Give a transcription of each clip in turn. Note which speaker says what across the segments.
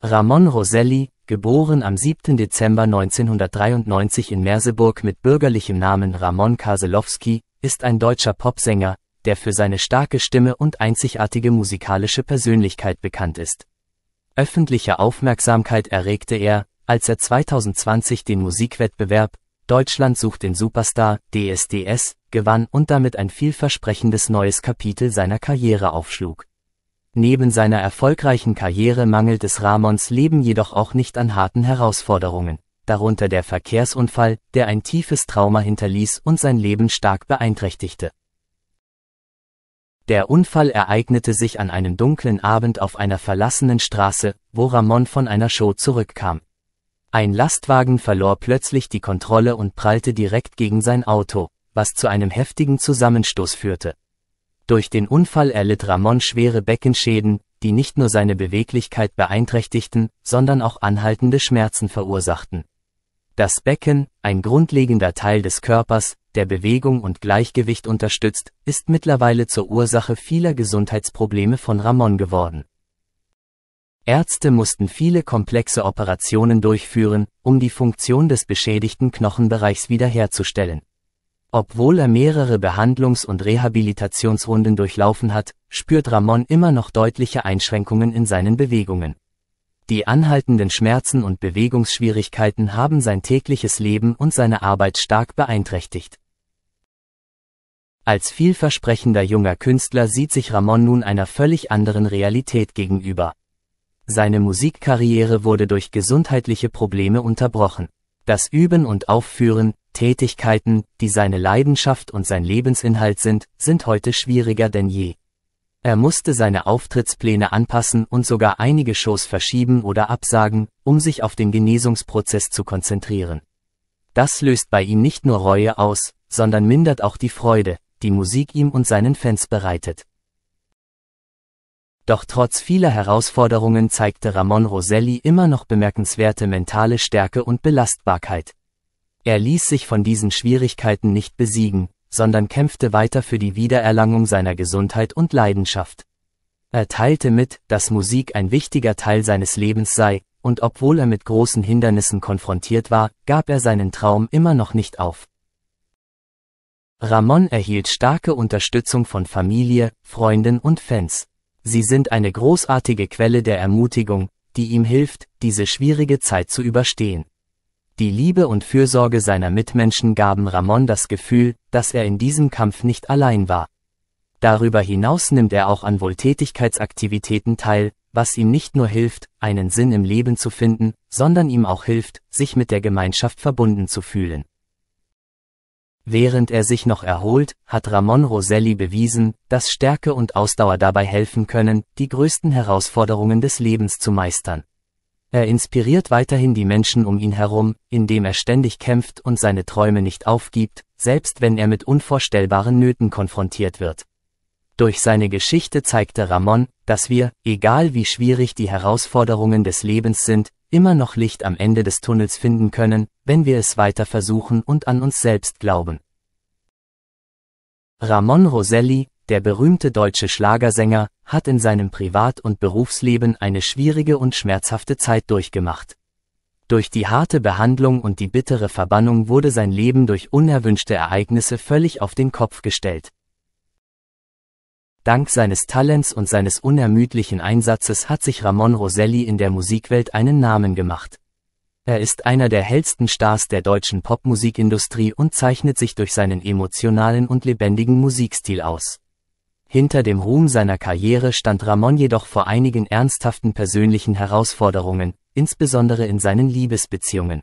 Speaker 1: Ramon Roselli, geboren am 7. Dezember 1993 in Merseburg mit bürgerlichem Namen Ramon Kaselowski, ist ein deutscher Popsänger, der für seine starke Stimme und einzigartige musikalische Persönlichkeit bekannt ist. Öffentliche Aufmerksamkeit erregte er, als er 2020 den Musikwettbewerb Deutschland sucht den Superstar DSDS gewann und damit ein vielversprechendes neues Kapitel seiner Karriere aufschlug Neben seiner erfolgreichen Karriere mangelt es Ramons Leben jedoch auch nicht an harten Herausforderungen, darunter der Verkehrsunfall, der ein tiefes Trauma hinterließ und sein Leben stark beeinträchtigte. Der Unfall ereignete sich an einem dunklen Abend auf einer verlassenen Straße, wo Ramon von einer Show zurückkam. Ein Lastwagen verlor plötzlich die Kontrolle und prallte direkt gegen sein Auto, was zu einem heftigen Zusammenstoß führte. Durch den Unfall erlitt Ramon schwere Beckenschäden, die nicht nur seine Beweglichkeit beeinträchtigten, sondern auch anhaltende Schmerzen verursachten. Das Becken, ein grundlegender Teil des Körpers, der Bewegung und Gleichgewicht unterstützt, ist mittlerweile zur Ursache vieler Gesundheitsprobleme von Ramon geworden. Ärzte mussten viele komplexe Operationen durchführen, um die Funktion des beschädigten Knochenbereichs wiederherzustellen. Obwohl er mehrere Behandlungs- und Rehabilitationsrunden durchlaufen hat, spürt Ramon immer noch deutliche Einschränkungen in seinen Bewegungen. Die anhaltenden Schmerzen und Bewegungsschwierigkeiten haben sein tägliches Leben und seine Arbeit stark beeinträchtigt. Als vielversprechender junger Künstler sieht sich Ramon nun einer völlig anderen Realität gegenüber. Seine Musikkarriere wurde durch gesundheitliche Probleme unterbrochen. Das Üben und Aufführen, Tätigkeiten, die seine Leidenschaft und sein Lebensinhalt sind, sind heute schwieriger denn je. Er musste seine Auftrittspläne anpassen und sogar einige Shows verschieben oder absagen, um sich auf den Genesungsprozess zu konzentrieren. Das löst bei ihm nicht nur Reue aus, sondern mindert auch die Freude, die Musik ihm und seinen Fans bereitet. Doch trotz vieler Herausforderungen zeigte Ramon Roselli immer noch bemerkenswerte mentale Stärke und Belastbarkeit. Er ließ sich von diesen Schwierigkeiten nicht besiegen, sondern kämpfte weiter für die Wiedererlangung seiner Gesundheit und Leidenschaft. Er teilte mit, dass Musik ein wichtiger Teil seines Lebens sei, und obwohl er mit großen Hindernissen konfrontiert war, gab er seinen Traum immer noch nicht auf. Ramon erhielt starke Unterstützung von Familie, Freunden und Fans. Sie sind eine großartige Quelle der Ermutigung, die ihm hilft, diese schwierige Zeit zu überstehen. Die Liebe und Fürsorge seiner Mitmenschen gaben Ramon das Gefühl, dass er in diesem Kampf nicht allein war. Darüber hinaus nimmt er auch an Wohltätigkeitsaktivitäten teil, was ihm nicht nur hilft, einen Sinn im Leben zu finden, sondern ihm auch hilft, sich mit der Gemeinschaft verbunden zu fühlen. Während er sich noch erholt, hat Ramon Roselli bewiesen, dass Stärke und Ausdauer dabei helfen können, die größten Herausforderungen des Lebens zu meistern. Er inspiriert weiterhin die Menschen um ihn herum, indem er ständig kämpft und seine Träume nicht aufgibt, selbst wenn er mit unvorstellbaren Nöten konfrontiert wird. Durch seine Geschichte zeigte Ramon, dass wir, egal wie schwierig die Herausforderungen des Lebens sind, immer noch Licht am Ende des Tunnels finden können, wenn wir es weiter versuchen und an uns selbst glauben. Ramon Roselli, der berühmte deutsche Schlagersänger hat in seinem Privat- und Berufsleben eine schwierige und schmerzhafte Zeit durchgemacht. Durch die harte Behandlung und die bittere Verbannung wurde sein Leben durch unerwünschte Ereignisse völlig auf den Kopf gestellt. Dank seines Talents und seines unermüdlichen Einsatzes hat sich Ramon Roselli in der Musikwelt einen Namen gemacht. Er ist einer der hellsten Stars der deutschen Popmusikindustrie und zeichnet sich durch seinen emotionalen und lebendigen Musikstil aus. Hinter dem Ruhm seiner Karriere stand Ramon jedoch vor einigen ernsthaften persönlichen Herausforderungen, insbesondere in seinen Liebesbeziehungen.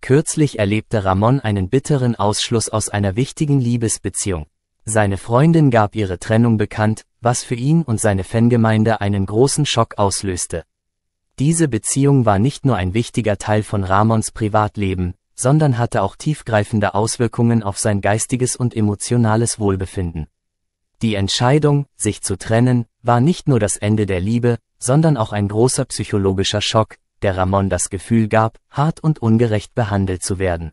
Speaker 1: Kürzlich erlebte Ramon einen bitteren Ausschluss aus einer wichtigen Liebesbeziehung. Seine Freundin gab ihre Trennung bekannt, was für ihn und seine Fangemeinde einen großen Schock auslöste. Diese Beziehung war nicht nur ein wichtiger Teil von Ramons Privatleben, sondern hatte auch tiefgreifende Auswirkungen auf sein geistiges und emotionales Wohlbefinden. Die Entscheidung, sich zu trennen, war nicht nur das Ende der Liebe, sondern auch ein großer psychologischer Schock, der Ramon das Gefühl gab, hart und ungerecht behandelt zu werden.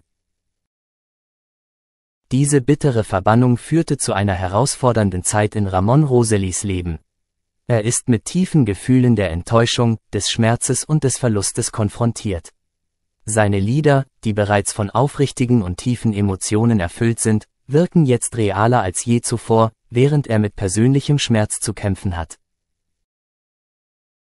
Speaker 1: Diese bittere Verbannung führte zu einer herausfordernden Zeit in Ramon Roselis Leben. Er ist mit tiefen Gefühlen der Enttäuschung, des Schmerzes und des Verlustes konfrontiert. Seine Lieder, die bereits von aufrichtigen und tiefen Emotionen erfüllt sind, wirken jetzt realer als je zuvor, während er mit persönlichem Schmerz zu kämpfen hat.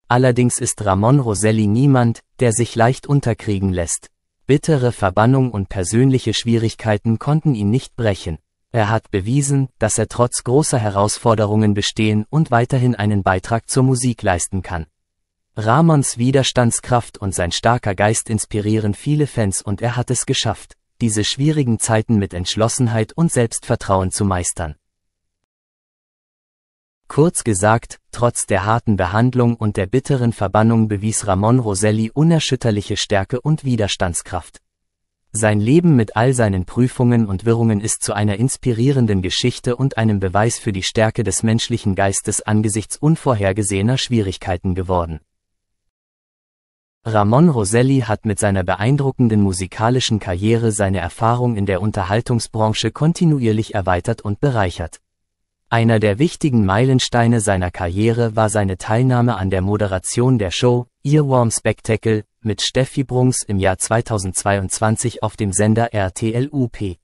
Speaker 1: Allerdings ist Ramon Roselli niemand, der sich leicht unterkriegen lässt. Bittere Verbannung und persönliche Schwierigkeiten konnten ihn nicht brechen. Er hat bewiesen, dass er trotz großer Herausforderungen bestehen und weiterhin einen Beitrag zur Musik leisten kann. Ramons Widerstandskraft und sein starker Geist inspirieren viele Fans und er hat es geschafft diese schwierigen Zeiten mit Entschlossenheit und Selbstvertrauen zu meistern. Kurz gesagt, trotz der harten Behandlung und der bitteren Verbannung bewies Ramon Roselli unerschütterliche Stärke und Widerstandskraft. Sein Leben mit all seinen Prüfungen und Wirrungen ist zu einer inspirierenden Geschichte und einem Beweis für die Stärke des menschlichen Geistes angesichts unvorhergesehener Schwierigkeiten geworden. Ramon Roselli hat mit seiner beeindruckenden musikalischen Karriere seine Erfahrung in der Unterhaltungsbranche kontinuierlich erweitert und bereichert. Einer der wichtigen Meilensteine seiner Karriere war seine Teilnahme an der Moderation der Show Earworm Spectacle mit Steffi Bruns im Jahr 2022 auf dem Sender RTLUP.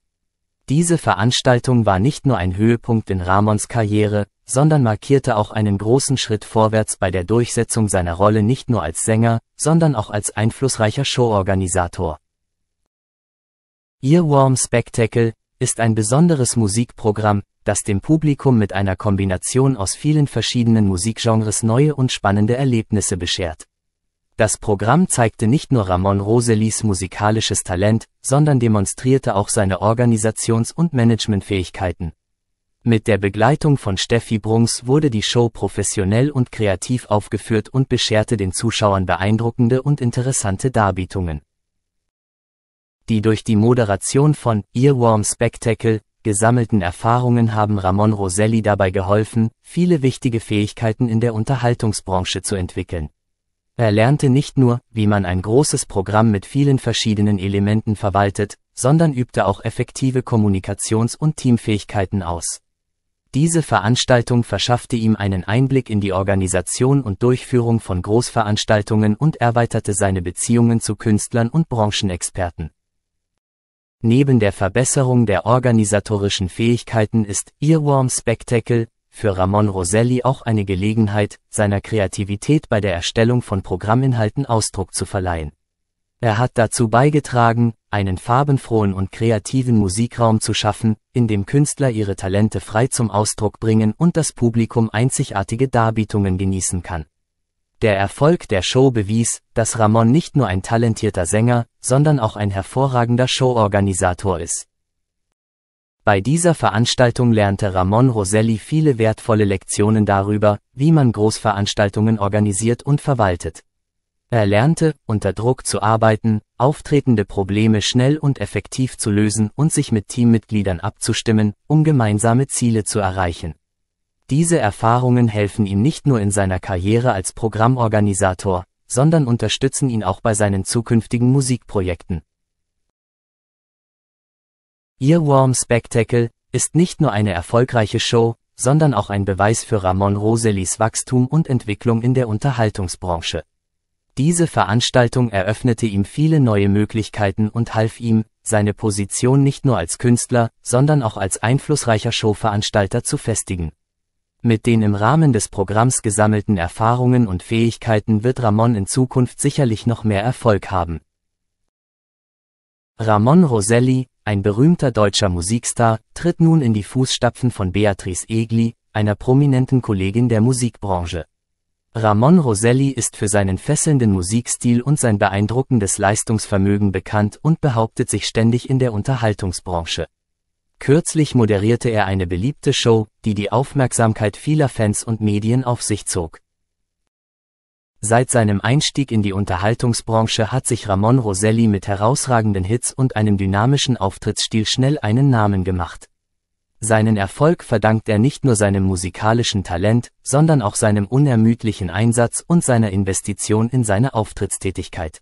Speaker 1: Diese Veranstaltung war nicht nur ein Höhepunkt in Ramons Karriere, sondern markierte auch einen großen Schritt vorwärts bei der Durchsetzung seiner Rolle nicht nur als Sänger, sondern auch als einflussreicher Showorganisator. Earworm Spectacle ist ein besonderes Musikprogramm, das dem Publikum mit einer Kombination aus vielen verschiedenen Musikgenres neue und spannende Erlebnisse beschert. Das Programm zeigte nicht nur Ramon Roselis musikalisches Talent, sondern demonstrierte auch seine Organisations- und Managementfähigkeiten. Mit der Begleitung von Steffi Bruns wurde die Show professionell und kreativ aufgeführt und bescherte den Zuschauern beeindruckende und interessante Darbietungen. Die durch die Moderation von Earworm Spectacle gesammelten Erfahrungen haben Ramon Roselli dabei geholfen, viele wichtige Fähigkeiten in der Unterhaltungsbranche zu entwickeln. Er lernte nicht nur, wie man ein großes Programm mit vielen verschiedenen Elementen verwaltet, sondern übte auch effektive Kommunikations- und Teamfähigkeiten aus. Diese Veranstaltung verschaffte ihm einen Einblick in die Organisation und Durchführung von Großveranstaltungen und erweiterte seine Beziehungen zu Künstlern und Branchenexperten. Neben der Verbesserung der organisatorischen Fähigkeiten ist Earworm Spectacle für Ramon Roselli auch eine Gelegenheit, seiner Kreativität bei der Erstellung von Programminhalten Ausdruck zu verleihen. Er hat dazu beigetragen, einen farbenfrohen und kreativen Musikraum zu schaffen, in dem Künstler ihre Talente frei zum Ausdruck bringen und das Publikum einzigartige Darbietungen genießen kann. Der Erfolg der Show bewies, dass Ramon nicht nur ein talentierter Sänger, sondern auch ein hervorragender Showorganisator ist. Bei dieser Veranstaltung lernte Ramon Roselli viele wertvolle Lektionen darüber, wie man Großveranstaltungen organisiert und verwaltet. Er lernte, unter Druck zu arbeiten, auftretende Probleme schnell und effektiv zu lösen und sich mit Teammitgliedern abzustimmen, um gemeinsame Ziele zu erreichen. Diese Erfahrungen helfen ihm nicht nur in seiner Karriere als Programmorganisator, sondern unterstützen ihn auch bei seinen zukünftigen Musikprojekten. Earworm Spectacle ist nicht nur eine erfolgreiche Show, sondern auch ein Beweis für Ramon Roselis Wachstum und Entwicklung in der Unterhaltungsbranche. Diese Veranstaltung eröffnete ihm viele neue Möglichkeiten und half ihm, seine Position nicht nur als Künstler, sondern auch als einflussreicher Showveranstalter zu festigen. Mit den im Rahmen des Programms gesammelten Erfahrungen und Fähigkeiten wird Ramon in Zukunft sicherlich noch mehr Erfolg haben. Ramon Roselli, ein berühmter deutscher Musikstar, tritt nun in die Fußstapfen von Beatrice Egli, einer prominenten Kollegin der Musikbranche. Ramon Roselli ist für seinen fesselnden Musikstil und sein beeindruckendes Leistungsvermögen bekannt und behauptet sich ständig in der Unterhaltungsbranche. Kürzlich moderierte er eine beliebte Show, die die Aufmerksamkeit vieler Fans und Medien auf sich zog. Seit seinem Einstieg in die Unterhaltungsbranche hat sich Ramon Roselli mit herausragenden Hits und einem dynamischen Auftrittsstil schnell einen Namen gemacht. Seinen Erfolg verdankt er nicht nur seinem musikalischen Talent, sondern auch seinem unermüdlichen Einsatz und seiner Investition in seine Auftrittstätigkeit.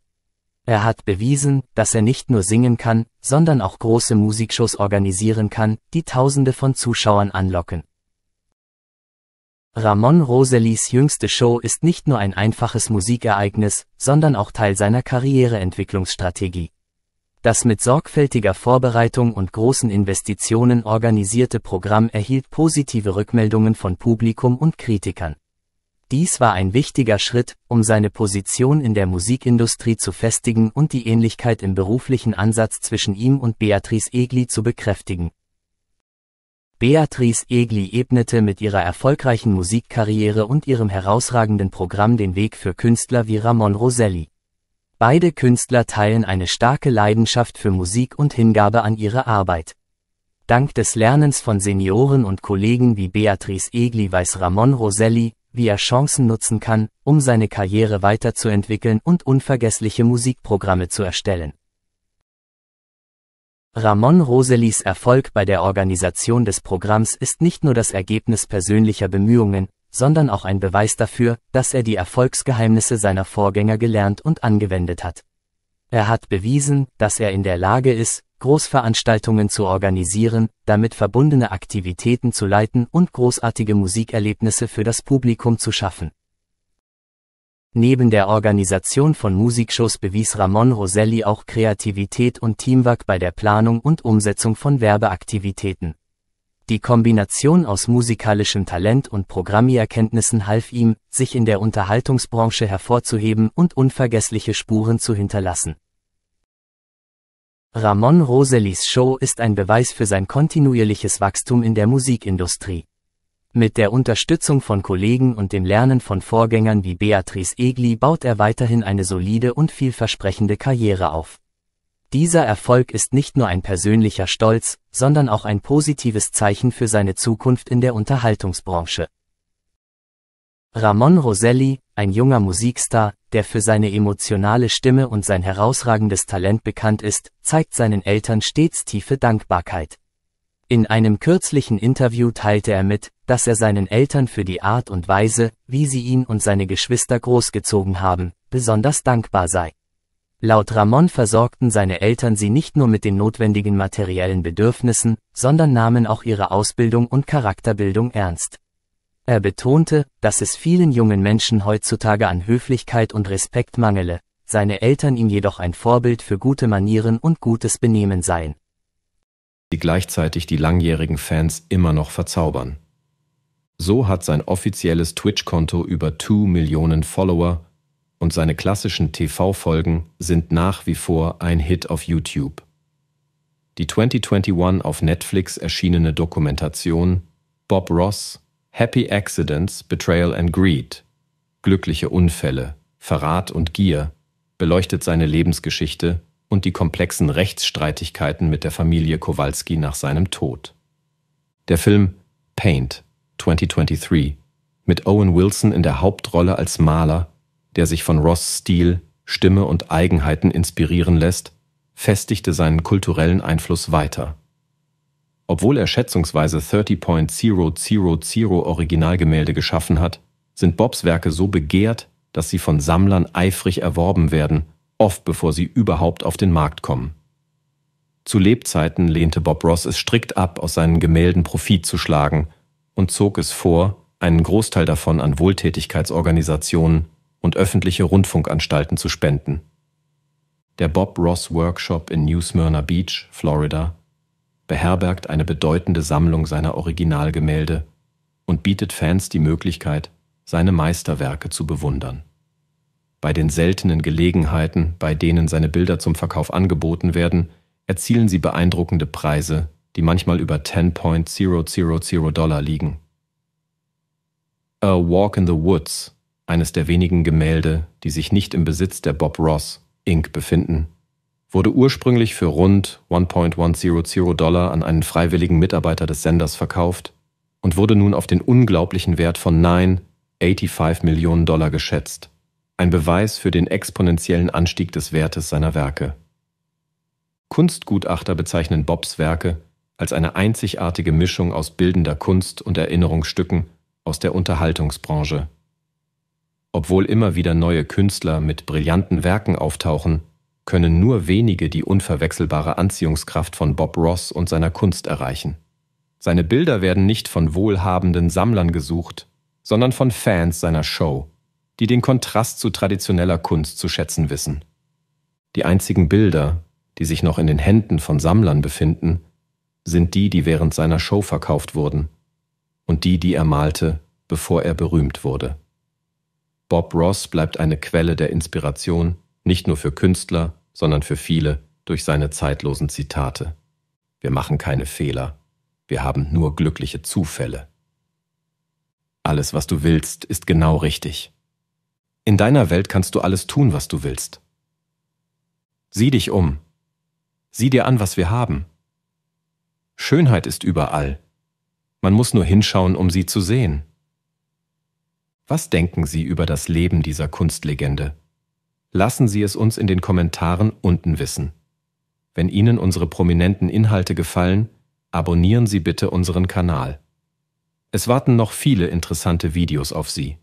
Speaker 1: Er hat bewiesen, dass er nicht nur singen kann, sondern auch große Musikshows organisieren kann, die Tausende von Zuschauern anlocken. Ramon Roselys jüngste Show ist nicht nur ein einfaches Musikereignis, sondern auch Teil seiner Karriereentwicklungsstrategie. Das mit sorgfältiger Vorbereitung und großen Investitionen organisierte Programm erhielt positive Rückmeldungen von Publikum und Kritikern. Dies war ein wichtiger Schritt, um seine Position in der Musikindustrie zu festigen und die Ähnlichkeit im beruflichen Ansatz zwischen ihm und Beatrice Egli zu bekräftigen. Beatrice Egli ebnete mit ihrer erfolgreichen Musikkarriere und ihrem herausragenden Programm den Weg für Künstler wie Ramon Roselli. Beide Künstler teilen eine starke Leidenschaft für Musik und Hingabe an ihre Arbeit. Dank des Lernens von Senioren und Kollegen wie Beatrice Egli weiß Ramon Roselli, wie er Chancen nutzen kann, um seine Karriere weiterzuentwickeln und unvergessliche Musikprogramme zu erstellen. Ramon Roselis Erfolg bei der Organisation des Programms ist nicht nur das Ergebnis persönlicher Bemühungen, sondern auch ein Beweis dafür, dass er die Erfolgsgeheimnisse seiner Vorgänger gelernt und angewendet hat. Er hat bewiesen, dass er in der Lage ist, Großveranstaltungen zu organisieren, damit verbundene Aktivitäten zu leiten und großartige Musikerlebnisse für das Publikum zu schaffen. Neben der Organisation von Musikshows bewies Ramon Roselli auch Kreativität und Teamwork bei der Planung und Umsetzung von Werbeaktivitäten. Die Kombination aus musikalischem Talent und Programmierkenntnissen half ihm, sich in der Unterhaltungsbranche hervorzuheben und unvergessliche Spuren zu hinterlassen. Ramon Roselis Show ist ein Beweis für sein kontinuierliches Wachstum in der Musikindustrie. Mit der Unterstützung von Kollegen und dem Lernen von Vorgängern wie Beatrice Egli baut er weiterhin eine solide und vielversprechende Karriere auf. Dieser Erfolg ist nicht nur ein persönlicher Stolz, sondern auch ein positives Zeichen für seine Zukunft in der Unterhaltungsbranche. Ramon Roselli, ein junger Musikstar, der für seine emotionale Stimme und sein herausragendes Talent bekannt ist, zeigt seinen Eltern stets tiefe Dankbarkeit. In einem kürzlichen Interview teilte er mit, dass er seinen Eltern für die Art und Weise, wie sie ihn und seine Geschwister großgezogen haben, besonders dankbar sei. Laut Ramon versorgten seine Eltern sie nicht nur mit den notwendigen materiellen Bedürfnissen, sondern nahmen auch ihre Ausbildung und Charakterbildung ernst. Er betonte, dass es vielen jungen Menschen heutzutage an Höflichkeit und Respekt mangele, seine Eltern ihm jedoch ein Vorbild für gute Manieren und gutes Benehmen seien.
Speaker 2: Die gleichzeitig die langjährigen Fans immer noch verzaubern. So hat sein offizielles Twitch-Konto über 2 Millionen Follower und seine klassischen TV-Folgen sind nach wie vor ein Hit auf YouTube. Die 2021 auf Netflix erschienene Dokumentation Bob Ross Happy Accidents, Betrayal and Greed Glückliche Unfälle, Verrat und Gier beleuchtet seine Lebensgeschichte und die komplexen Rechtsstreitigkeiten mit der Familie Kowalski nach seinem Tod. Der Film Paint 2023 mit Owen Wilson in der Hauptrolle als Maler der sich von Ross Stil, Stimme und Eigenheiten inspirieren lässt, festigte seinen kulturellen Einfluss weiter. Obwohl er schätzungsweise 30.000 Originalgemälde geschaffen hat, sind Bobs Werke so begehrt, dass sie von Sammlern eifrig erworben werden, oft bevor sie überhaupt auf den Markt kommen. Zu Lebzeiten lehnte Bob Ross es strikt ab, aus seinen Gemälden Profit zu schlagen und zog es vor, einen Großteil davon an Wohltätigkeitsorganisationen und öffentliche Rundfunkanstalten zu spenden. Der Bob Ross Workshop in New Smyrna Beach, Florida, beherbergt eine bedeutende Sammlung seiner Originalgemälde und bietet Fans die Möglichkeit, seine Meisterwerke zu bewundern. Bei den seltenen Gelegenheiten, bei denen seine Bilder zum Verkauf angeboten werden, erzielen sie beeindruckende Preise, die manchmal über 10.000 Dollar liegen. A Walk in the Woods eines der wenigen Gemälde, die sich nicht im Besitz der Bob Ross Inc. befinden, wurde ursprünglich für rund 1.100 Dollar an einen freiwilligen Mitarbeiter des Senders verkauft und wurde nun auf den unglaublichen Wert von 9,85 Millionen Dollar geschätzt. Ein Beweis für den exponentiellen Anstieg des Wertes seiner Werke. Kunstgutachter bezeichnen Bobs Werke als eine einzigartige Mischung aus bildender Kunst und Erinnerungsstücken aus der Unterhaltungsbranche. Obwohl immer wieder neue Künstler mit brillanten Werken auftauchen, können nur wenige die unverwechselbare Anziehungskraft von Bob Ross und seiner Kunst erreichen. Seine Bilder werden nicht von wohlhabenden Sammlern gesucht, sondern von Fans seiner Show, die den Kontrast zu traditioneller Kunst zu schätzen wissen. Die einzigen Bilder, die sich noch in den Händen von Sammlern befinden, sind die, die während seiner Show verkauft wurden und die, die er malte, bevor er berühmt wurde. Bob Ross bleibt eine Quelle der Inspiration, nicht nur für Künstler, sondern für viele durch seine zeitlosen Zitate. Wir machen keine Fehler, wir haben nur glückliche Zufälle. Alles, was du willst, ist genau richtig. In deiner Welt kannst du alles tun, was du willst. Sieh dich um. Sieh dir an, was wir haben. Schönheit ist überall. Man muss nur hinschauen, um sie zu sehen. Was denken Sie über das Leben dieser Kunstlegende? Lassen Sie es uns in den Kommentaren unten wissen. Wenn Ihnen unsere prominenten Inhalte gefallen, abonnieren Sie bitte unseren Kanal. Es warten noch viele interessante Videos auf Sie.